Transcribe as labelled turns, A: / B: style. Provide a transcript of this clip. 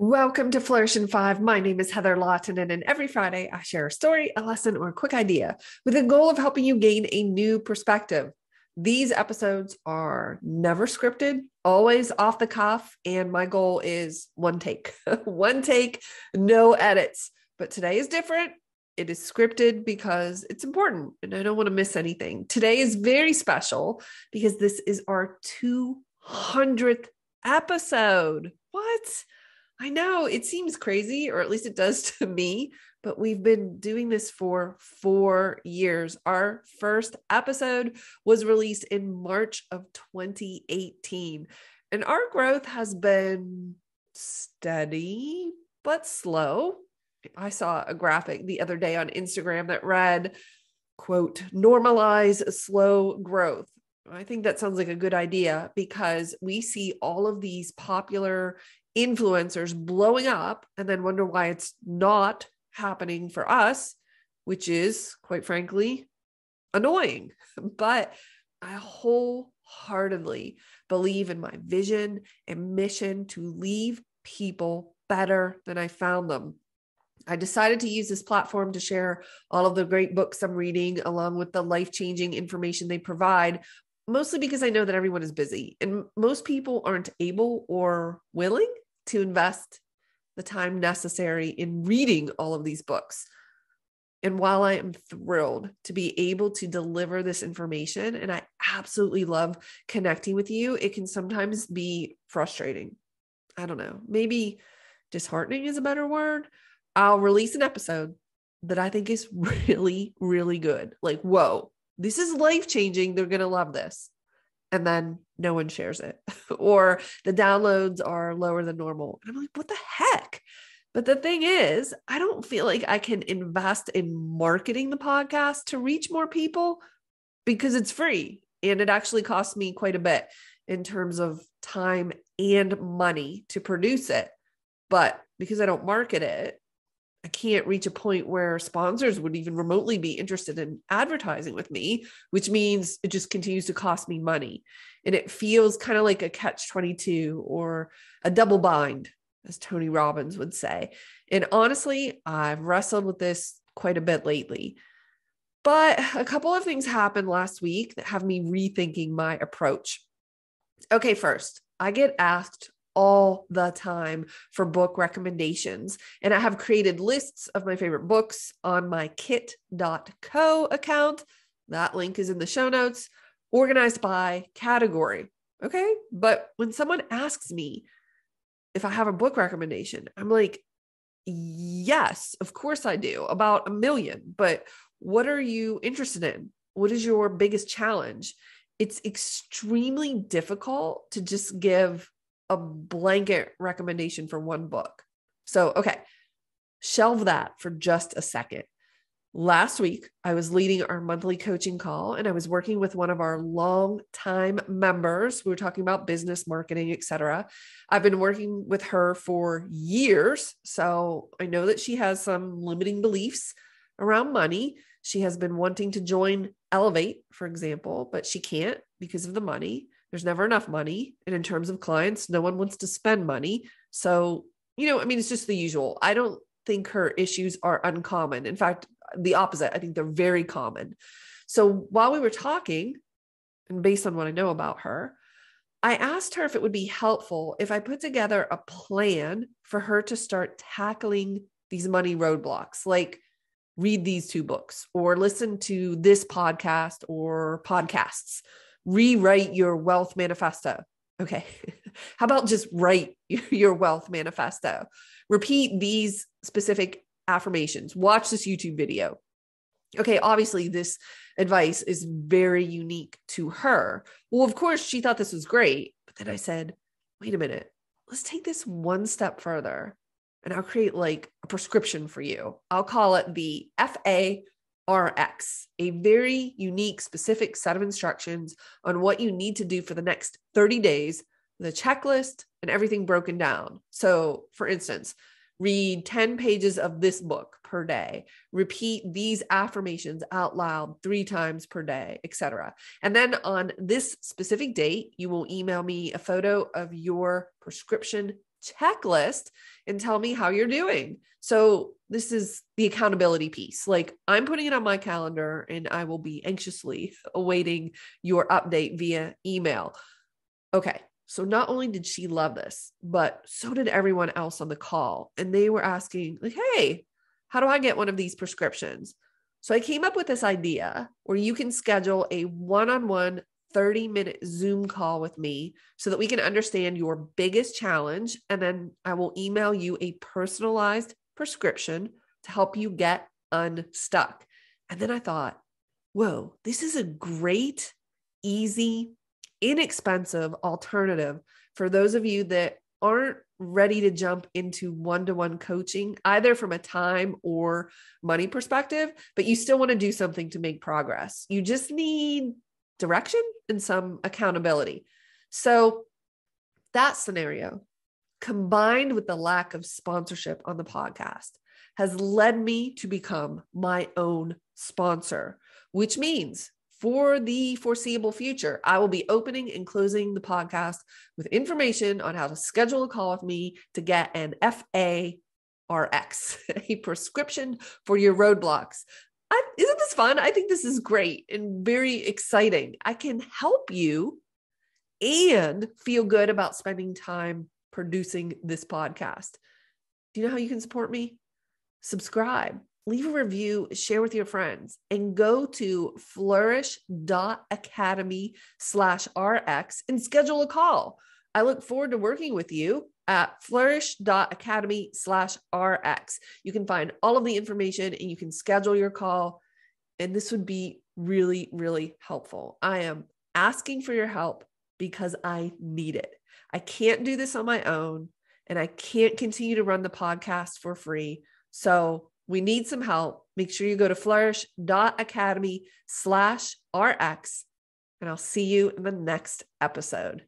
A: Welcome to Flourish in Five. My name is Heather Lawton, and every Friday I share a story, a lesson, or a quick idea with the goal of helping you gain a new perspective. These episodes are never scripted, always off the cuff, and my goal is one take, one take, no edits. But today is different. It is scripted because it's important and I don't want to miss anything. Today is very special because this is our 200th episode. What? I know it seems crazy, or at least it does to me, but we've been doing this for four years. Our first episode was released in March of 2018, and our growth has been steady but slow. I saw a graphic the other day on Instagram that read, quote, normalize slow growth. I think that sounds like a good idea because we see all of these popular influencers blowing up and then wonder why it's not happening for us, which is quite frankly annoying. But I wholeheartedly believe in my vision and mission to leave people better than I found them. I decided to use this platform to share all of the great books I'm reading, along with the life changing information they provide, mostly because I know that everyone is busy and most people aren't able or willing to invest the time necessary in reading all of these books. And while I am thrilled to be able to deliver this information, and I absolutely love connecting with you, it can sometimes be frustrating. I don't know, maybe disheartening is a better word. I'll release an episode that I think is really, really good. Like, whoa, this is life changing. They're going to love this and then no one shares it or the downloads are lower than normal and i'm like what the heck but the thing is i don't feel like i can invest in marketing the podcast to reach more people because it's free and it actually costs me quite a bit in terms of time and money to produce it but because i don't market it I can't reach a point where sponsors would even remotely be interested in advertising with me, which means it just continues to cost me money. And it feels kind of like a catch 22 or a double bind, as Tony Robbins would say. And honestly, I've wrestled with this quite a bit lately. But a couple of things happened last week that have me rethinking my approach. Okay, first, I get asked all the time for book recommendations. And I have created lists of my favorite books on my kit.co account. That link is in the show notes, organized by category. Okay. But when someone asks me if I have a book recommendation, I'm like, yes, of course I do, about a million. But what are you interested in? What is your biggest challenge? It's extremely difficult to just give a blanket recommendation for one book. So, okay, shelve that for just a second. Last week, I was leading our monthly coaching call and I was working with one of our long-time members. We were talking about business marketing, etc. I've been working with her for years. So I know that she has some limiting beliefs around money. She has been wanting to join Elevate, for example, but she can't because of the money there's never enough money. And in terms of clients, no one wants to spend money. So, you know, I mean, it's just the usual. I don't think her issues are uncommon. In fact, the opposite. I think they're very common. So while we were talking, and based on what I know about her, I asked her if it would be helpful if I put together a plan for her to start tackling these money roadblocks, like read these two books or listen to this podcast or podcasts rewrite your wealth manifesto. Okay. How about just write your wealth manifesto? Repeat these specific affirmations. Watch this YouTube video. Okay, obviously, this advice is very unique to her. Well, of course, she thought this was great. But then I said, wait a minute, let's take this one step further and I'll create like a prescription for you. I'll call it the FA RX, a very unique, specific set of instructions on what you need to do for the next 30 days, the checklist and everything broken down. So, for instance, read 10 pages of this book per day repeat these affirmations out loud three times per day etc and then on this specific date you will email me a photo of your prescription checklist and tell me how you're doing. So, this is the accountability piece. Like, I'm putting it on my calendar and I will be anxiously awaiting your update via email. Okay. So, not only did she love this, but so did everyone else on the call. And they were asking, like, hey, how do I get one of these prescriptions? So, I came up with this idea where you can schedule a one on one 30 minute Zoom call with me so that we can understand your biggest challenge. And then I will email you a personalized prescription to help you get unstuck. And then I thought, whoa, this is a great, easy, inexpensive alternative for those of you that aren't ready to jump into one to one coaching, either from a time or money perspective, but you still want to do something to make progress. You just need direction and some accountability. So that scenario combined with the lack of sponsorship on the podcast has led me to become my own sponsor, which means for the foreseeable future, I will be opening and closing the podcast with information on how to schedule a call with me to get an FA RX, a prescription for your roadblocks. I, isn't this fun? I think this is great and very exciting. I can help you and feel good about spending time producing this podcast. Do you know how you can support me? Subscribe, leave a review, share with your friends, and go to flourish.academy slash RX and schedule a call. I look forward to working with you at flourish.academy slash rx. You can find all of the information and you can schedule your call. And this would be really, really helpful. I am asking for your help because I need it. I can't do this on my own and I can't continue to run the podcast for free. So we need some help. Make sure you go to flourish.academy slash rx and I'll see you in the next episode.